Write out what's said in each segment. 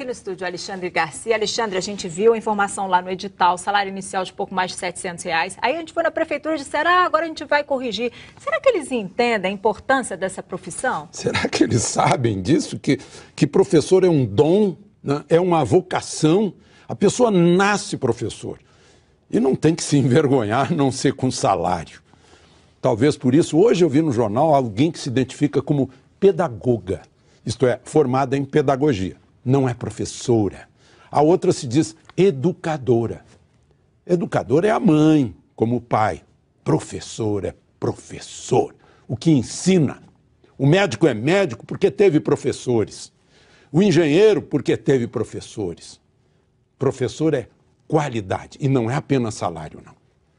aqui no estúdio Alexandre Garcia. Alexandre, a gente viu a informação lá no edital, salário inicial de pouco mais de 700 reais. Aí a gente foi na prefeitura e disseram, ah, agora a gente vai corrigir. Será que eles entendem a importância dessa profissão? Será que eles sabem disso? Que, que professor é um dom, né? é uma vocação. A pessoa nasce professor e não tem que se envergonhar não ser com salário. Talvez por isso, hoje eu vi no jornal alguém que se identifica como pedagoga, isto é, formada em pedagogia não é professora. A outra se diz educadora. Educadora é a mãe, como o pai. Professor é professor, o que ensina. O médico é médico porque teve professores. O engenheiro porque teve professores. Professor é qualidade e não é apenas salário, não.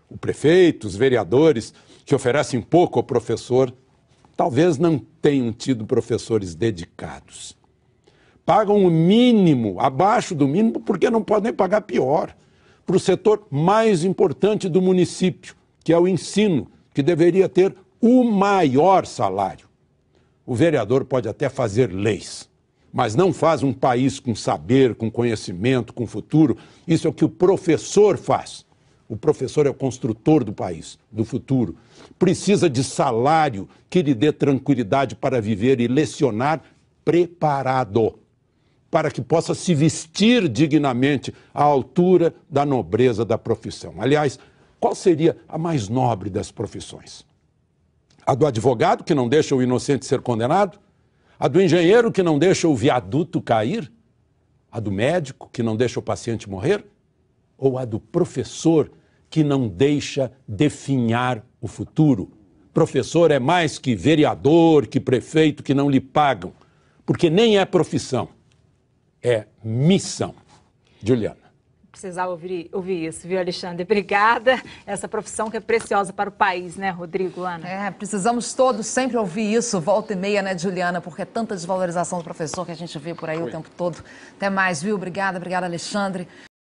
O prefeito, os vereadores que oferecem pouco ao professor, talvez não tenham tido professores dedicados pagam o mínimo, abaixo do mínimo, porque não podem pagar pior, para o setor mais importante do município, que é o ensino, que deveria ter o maior salário. O vereador pode até fazer leis, mas não faz um país com saber, com conhecimento, com futuro. Isso é o que o professor faz. O professor é o construtor do país, do futuro. Precisa de salário que lhe dê tranquilidade para viver e lecionar preparado para que possa se vestir dignamente à altura da nobreza da profissão. Aliás, qual seria a mais nobre das profissões? A do advogado, que não deixa o inocente ser condenado? A do engenheiro, que não deixa o viaduto cair? A do médico, que não deixa o paciente morrer? Ou a do professor, que não deixa definhar o futuro? Professor é mais que vereador, que prefeito, que não lhe pagam, porque nem é profissão é missão. Juliana precisava ouvir, ouvir isso, viu, Alexandre? Obrigada. Essa profissão que é preciosa para o país, né, Rodrigo, Ana? É, precisamos todos sempre ouvir isso, volta e meia, né, Juliana? Porque é tanta desvalorização do professor que a gente vê por aí Foi. o tempo todo. Até mais, viu? Obrigada, obrigada, Alexandre.